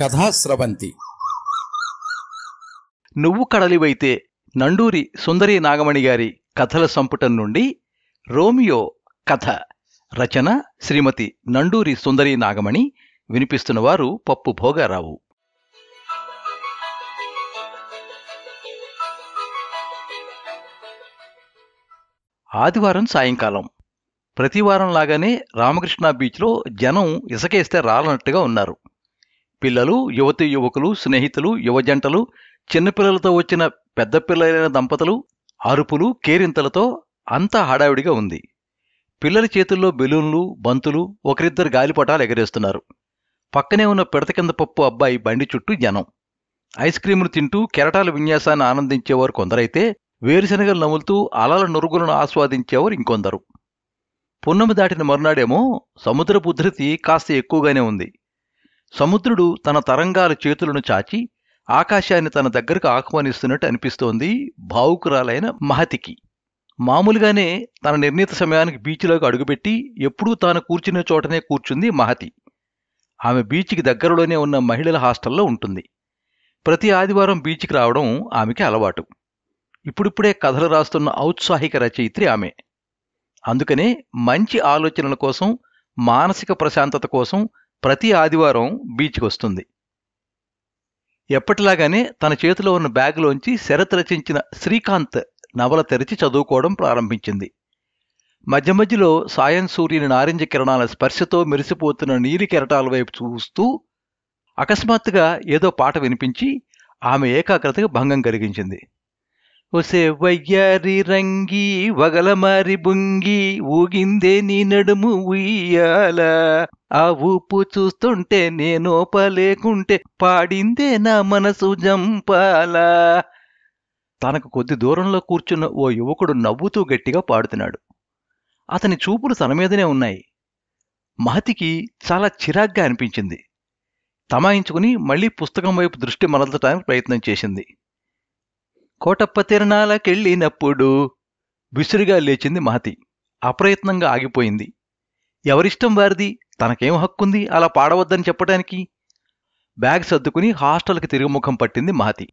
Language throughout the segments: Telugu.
కథాస్రవంతి నువ్వు కడలివైతే నండూరి సుందరి నాగమణి గారి కథల సంపుటం నుండి రోమియో కథ రచన శ్రీమతి నండూరి సుందరి నాగమణి వినిపిస్తున్నవారు పప్పు భోగారావు ఆదివారం సాయంకాలం ప్రతివారంలాగానే రామకృష్ణ బీచ్లో జనం ఇసకేస్తే రాలనట్టుగా ఉన్నారు పిల్లలు యువతి యువకులు స్నేహితులు యువజంటలు చిన్నపిల్లలతో వచ్చిన పెద్ద పిల్లలైన దంపతులు అరుపులు కేరింతలతో అంతా హడావిడిగా ఉంది పిల్లల చేతుల్లో బెలూన్లు బంతులు ఒకరిద్దరు గాలిపటాలు ఎగరేస్తున్నారు పక్కనే ఉన్న పిడత కింద పప్పు అబ్బాయి బండి చుట్టూ జనం ఐస్ క్రీములు తింటూ కెరటాల విన్యాసాన్ని ఆనందించేవారు కొందరైతే వేరుశనగలు నములుతూ అలల నురుగులను ఆస్వాదించేవారు ఇంకొందరు పున్నమి దాటిన మరునాడేమో సముద్రపు ఉధృతి కాస్త ఎక్కువగానే ఉంది సముద్రుడు తన తరంగాల చేతులను చాచి ఆకాశాన్ని తన దగ్గరకు ఆహ్వానిస్తున్నట్టు అనిపిస్తోంది భావుకురాలైన మహతికి మామూలుగానే తన నిర్ణీత సమయానికి బీచ్లోకి అడుగుపెట్టి ఎప్పుడూ తాను కూర్చున్న చోటనే కూర్చుంది మహతి ఆమె బీచ్కి దగ్గరలోనే ఉన్న మహిళల హాస్టల్లో ఉంటుంది ప్రతి ఆదివారం బీచ్కి రావడం ఆమెకి అలవాటు ఇప్పుడిప్పుడే కథలు రాస్తున్న ఔత్సాహిక రచయిత్రి ఆమె అందుకనే మంచి ఆలోచనల కోసం మానసిక ప్రశాంతత కోసం ప్రతి ఆదివారం బీచ్కి వస్తుంది ఎప్పటిలాగానే తన చేతిలో ఉన్న బ్యాగ్లోంచి శరత్ రచించిన శ్రీకాంత్ నవల తెరిచి చదువుకోవడం ప్రారంభించింది మధ్య మధ్యలో సాయం సూర్యుని నారింజ కిరణాల స్పర్శతో మెరిసిపోతున్న నీలి కెరటాల వైపు చూస్తూ అకస్మాత్తుగా ఏదో పాట వినిపించి ఆమె ఏకాగ్రతకు భంగం కలిగించింది ఒసే వయ్యారి రంగి వగలమారి బుంగి ఊగిందే నీ నడుము ఉయ్యాల ఆ ఊపు చూస్తుంటే నేనోపలేకుంటే పాడిందే నా మనసు జంపాలా తనకు కొద్ది దూరంలో కూర్చున్న ఓ యువకుడు నవ్వుతూ గట్టిగా పాడుతున్నాడు అతని చూపులు తన మీదనే ఉన్నాయి మహతికి చాలా చిరాగ్గా అనిపించింది తమాయించుకుని మళ్ళీ పుస్తకం వైపు దృష్టి మరల్చడానికి ప్రయత్నం చేసింది కోటప్ప తిరణాలకెళ్ళినప్పుడు విసురుగా లేచింది మహతి అప్రయత్నంగా ఆగిపోయింది ఎవరిష్టం వారిది తనకేం హక్కుంది అలా పాడవద్దని చెప్పడానికి బ్యాగ్ సర్దుకుని హాస్టల్కి తిరుగుముఖం పట్టింది మహతి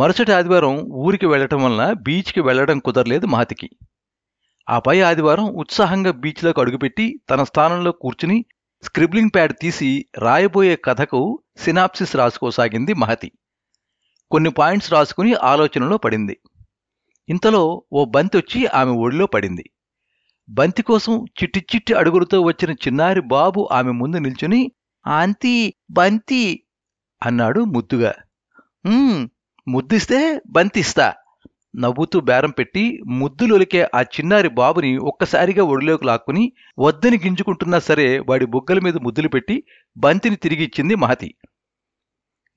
మరుసటి ఆదివారం ఊరికి వెళ్లటం వలన బీచ్కి వెళ్లడం కుదరలేదు మహతికి ఆ పై ఆదివారం ఉత్సాహంగా బీచ్లోకి అడుగుపెట్టి తన స్థానంలో కూర్చుని స్క్రిబ్లింగ్ ప్యాడ్ తీసి రాయబోయే కథకు సినాప్సిస్ రాసుకోసాగింది మహతి కొన్ని పాయింట్స్ రాసుకుని ఆలోచనలో పడింది ఇంతలో ఓ బంతి వచ్చి ఆమె ఒడిలో పడింది బంతి కోసం చిట్టి చిట్టి అడుగులతో వచ్చిన చిన్నారి బాబు ఆమె ముందు నిల్చుని ఆంతి బంతి అన్నాడు ముద్దుగా ముద్దిస్తే బంతిస్తా నవ్వుతూ బేరం పెట్టి ముద్దులొలికే ఆ చిన్నారి బాబుని ఒక్కసారిగా ఒడిలోకి లాక్కుని వద్దని గింజుకుంటున్నా సరే వాడి బుగ్గల మీద ముద్దులు పెట్టి బంతిని తిరిగి ఇచ్చింది మహతి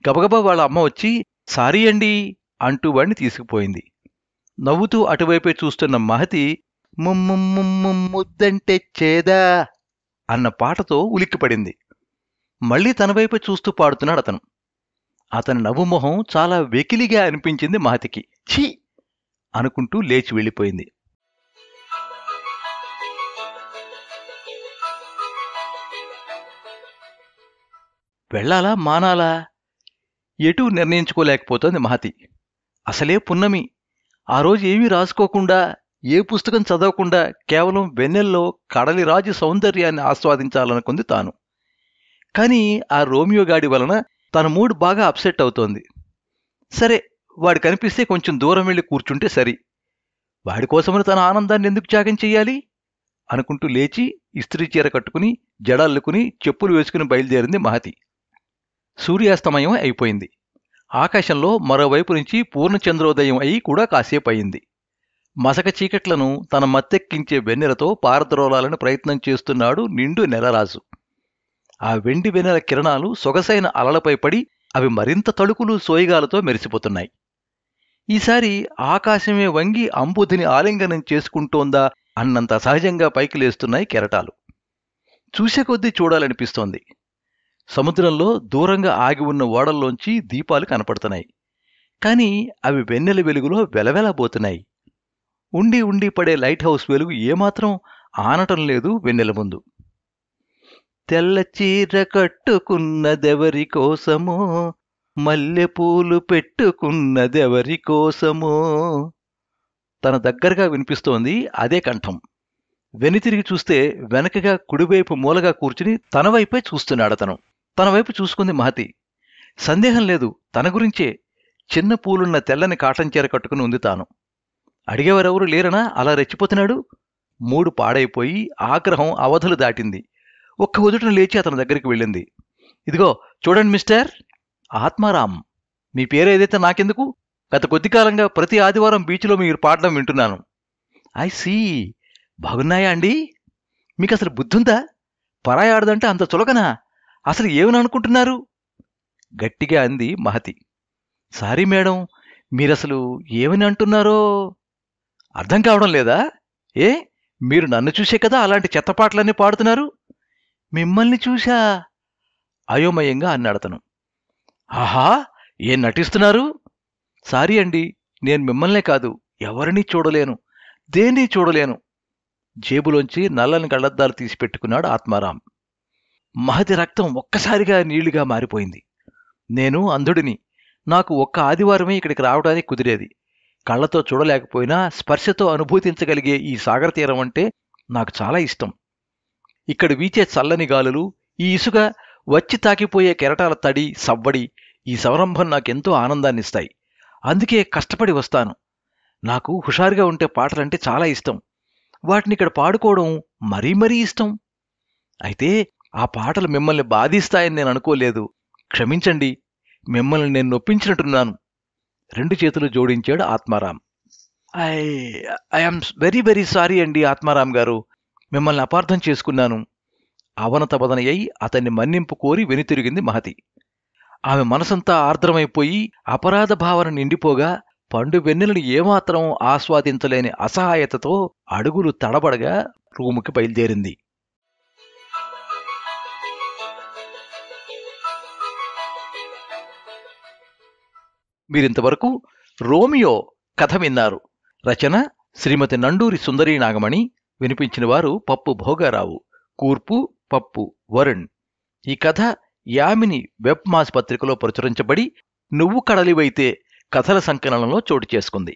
గబగబా వాళ్ళ అమ్మ వచ్చి సారీ అండి అంటూ వాడిని తీసుకుపోయింది నవ్వుతూ అటువైపే చూస్తున్న మహతి ముద్దంటే చేదా అన్న పాటతో ఉలిక్కిపడింది మళ్ళీ తన చూస్తూ పాడుతున్నాడు అతను అతని నవ్వు మొహం చాలా వెకిలిగా అనిపించింది మహతికి ఛీ అనుకుంటూ లేచి వెళ్ళిపోయింది వెళ్ళాలా మానాలా ఎటు నిర్ణయించుకోలేకపోతోంది మహతి అసలే పున్నమి ఆ రోజు ఏమీ రాసుకోకుండా ఏ పుస్తకం చదవకుండా కేవలం వెన్నెల్లో కడలిరాజు సౌందర్యాన్ని ఆస్వాదించాలనుకుంది తాను కానీ ఆ రోమియో గాడి వలన తన మూడ్ బాగా అప్సెట్ అవుతోంది సరే వాడు కనిపిస్తే కొంచెం దూరం వెళ్ళి కూర్చుంటే సరి వాడి కోసమని తన ఆనందాన్ని ఎందుకు త్యాగం చెయ్యాలి అనుకుంటూ లేచి ఇస్త్రీ చీర కట్టుకుని జడల్లుకుని చెప్పులు వేసుకుని బయలుదేరింది మహతి సూర్యాస్తమయం అయిపోయింది ఆకాశంలో మరోవైపు నుంచి పూర్ణచంద్రోదయం అయి కూడా కాసేపు అయింది మసక చీకట్లను తన మత్తెక్కించే వెన్నెలతో పారద్రోలాలని ప్రయత్నం చేస్తున్నాడు నిండు నెలరాజు ఆ వెండి వెన్నెల కిరణాలు సొగసైన అలలపై పడి అవి మరింత తడుకులు సోయిగాలతో మెరిసిపోతున్నాయి ఈసారి ఆకాశమే వంగి అంబుధిని ఆలింగనం చేసుకుంటోందా అన్నంత సహజంగా పైకి లేస్తున్నాయి కెరటాలు చూసే కొద్దీ చూడాలనిపిస్తోంది సముద్రంలో దూరంగా ఆగి ఉన్న ఓడల్లోంచి దీపాలు కనపడుతున్నాయి కాని అవి వెన్నెల వెలుగులో వెలవెలబోతున్నాయి ఉండి ఉండి పడే లైట్ హౌస్ వెలుగు ఏమాత్రం ఆనటం లేదు వెన్నెల ముందు తెల్ల చీర కట్టుకున్నదెవరి కోసమో మల్లెపూలు పెట్టుకున్నదెవరి కోసమో తన దగ్గరగా వినిపిస్తోంది అదే కంఠం వెనుతిరిగి చూస్తే వెనకగా కుడివైపు మూలగా కూర్చుని తన వైపే చూస్తున్నాడతను తన వైపు చూసుకుంది మహతి సందేహం లేదు తన గురించే చిన్న పూలున్న తెల్లని కాటన్ చీర కట్టుకుని ఉంది తాను అడిగేవారెవరు లేరనా అలా రెచ్చిపోతున్నాడు మూడు పాడైపోయి ఆగ్రహం అవధులు దాటింది ఒక్క ఉదుటను లేచి అతని దగ్గరికి వెళ్ళింది ఇదిగో చూడండి మిస్టర్ ఆత్మారాం మీ పేరు ఏదైతే నాకెందుకు గత కొద్ది కాలంగా ప్రతి ఆదివారం బీచ్లో మీరు పాడడం వింటున్నాను ఐ సీ బాగున్నాయా అండి మీకు అసలు బుద్ధుందా పరాయాడదంటే ఆడదంటే అంత చులకనా అసలు ఏమని అనుకుంటున్నారు గట్టిగా అంది మహతి సారీ మేడం మీరసలు ఏమని అంటున్నారో అర్థం కావడం లేదా ఏ మీరు నన్ను చూసే కదా అలాంటి చెత్తపాట్లన్నీ పాడుతున్నారు మిమ్మల్ని చూశా అయోమయంగా అన్నాడతను ఆహా ఏం నటిస్తున్నారు సారీ అండి నేను మిమ్మల్నే కాదు ఎవరినీ చూడలేను దేన్ని చూడలేను జేబులోంచి నల్లని కళ్ళద్దాలు తీసిపెట్టుకున్నాడు ఆత్మారాం మహతి రక్తం ఒక్కసారిగా నీళ్లుగా మారిపోయింది నేను అంధుడిని నాకు ఒక్క ఆదివారమే ఇక్కడికి రావడానికి కుదిరేది కళ్ళతో చూడలేకపోయినా స్పర్శతో అనుభూతించగలిగే ఈ సాగర తీరం అంటే నాకు చాలా ఇష్టం ఇక్కడ వీచే చల్లని గాలులు ఈ ఇసుక వచ్చి తాకిపోయే కెరటాల తడి సవ్వడి ఈ సంరంభం నాకెంతో ఆనందాన్నిస్తాయి అందుకే కష్టపడి వస్తాను నాకు హుషారుగా ఉంటే పాటలంటే చాలా ఇష్టం వాటిని ఇక్కడ పాడుకోవడం మరీ మరీ ఇష్టం అయితే ఆ పాటలు మిమ్మల్ని బాధిస్తాయని నేను అనుకోలేదు క్షమించండి మిమ్మల్ని నేను నొప్పించినట్టున్నాను రెండు చేతులు జోడించాడు Atmaram I I'm very very sorry అండి ఆత్మారాం గారు మిమ్మల్ని అపార్థం చేసుకున్నాను అవనత వదనయ్యి అతన్ని మన్నింపు కోరి వెనుతిరిగింది మహతి ఆమె మనసంతా ఆర్ద్రమైపోయి అపరాధ భావన నిండిపోగా పండు వెన్నెలను ఏమాత్రం ఆస్వాదించలేని అసహాయతతో అడుగులు తడబడగా రూముకి బయలుదేరింది మీరింతవరకు రోమియో కథ విన్నారు రచన శ్రీమతి నండూరి సుందరీ నాగమణి వినిపించిన వారు పప్పు భోగారావు కూర్పు పప్పు వరుణ్ ఈ కథ యామిని వెబ్ మాస్ పత్రికలో ప్రచురించబడి నువ్వు కడలివైతే కథల సంకలనంలో చోటు చేసుకుంది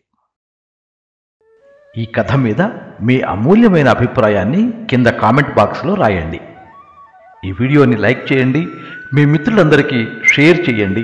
ఈ కథ మీద మీ అమూల్యమైన అభిప్రాయాన్ని కింద కామెంట్ బాక్స్లో రాయండి ఈ వీడియోని లైక్ చేయండి మీ మిత్రులందరికీ షేర్ చేయండి